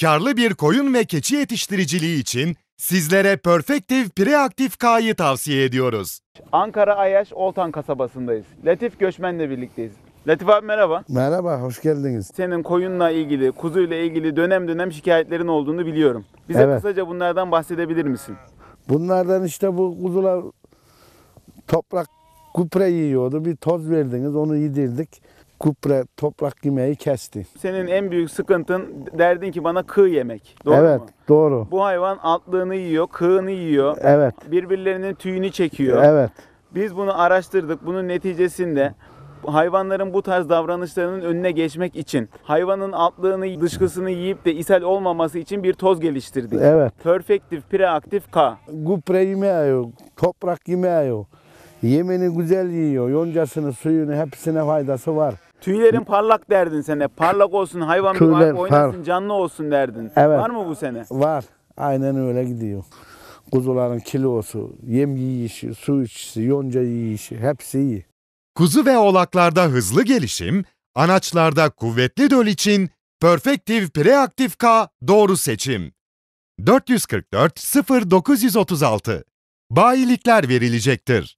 Karlı bir koyun ve keçi yetiştiriciliği için sizlere Perfective Preaktif K'yı tavsiye ediyoruz. Ankara Ayaş Oltan kasabasındayız. Latif Göçmen'le birlikteyiz. Latif abi merhaba. Merhaba, hoş geldiniz. Senin koyunla ilgili, kuzuyla ilgili dönem dönem şikayetlerin olduğunu biliyorum. Bize Evet. kısaca bunlardan bahsedebilir misin? Bunlardan işte bu kuzular toprak kupre yiyordu. Bir toz verdiniz, onu yedirdik kupre toprak yemeği kesti. Senin en büyük sıkıntın derdin ki bana kığ yemek. Doğru evet, mu? doğru. Bu hayvan altlığını yiyor, kığını yiyor. Evet. Birbirlerinin tüyünü çekiyor. Evet. Biz bunu araştırdık. Bunun neticesinde hayvanların bu tarz davranışlarının önüne geçmek için hayvanın altlığını, dışkısını yiyip de ishal olmaması için bir toz geliştirdik. Evet. Perfektif, preaktif K. Kupre yemeği, toprak yemeği. Yemini güzel yiyor. Yoncasını, suyunu hepsine faydası var. Tüylerin parlak derdin sene, Parlak olsun, hayvan Tüyler, gibi oynasın, par. canlı olsun derdin. Evet. Var mı bu sene? Var. Aynen öyle gidiyor. Kuzuların kilosu, yem yiyişi, su içisi, yonca yiyişi hepsi iyi. Kuzu ve oğlaklarda hızlı gelişim, anaçlarda kuvvetli döl için Perfective Preactive K doğru seçim. 444 0936 Bayilikler verilecektir.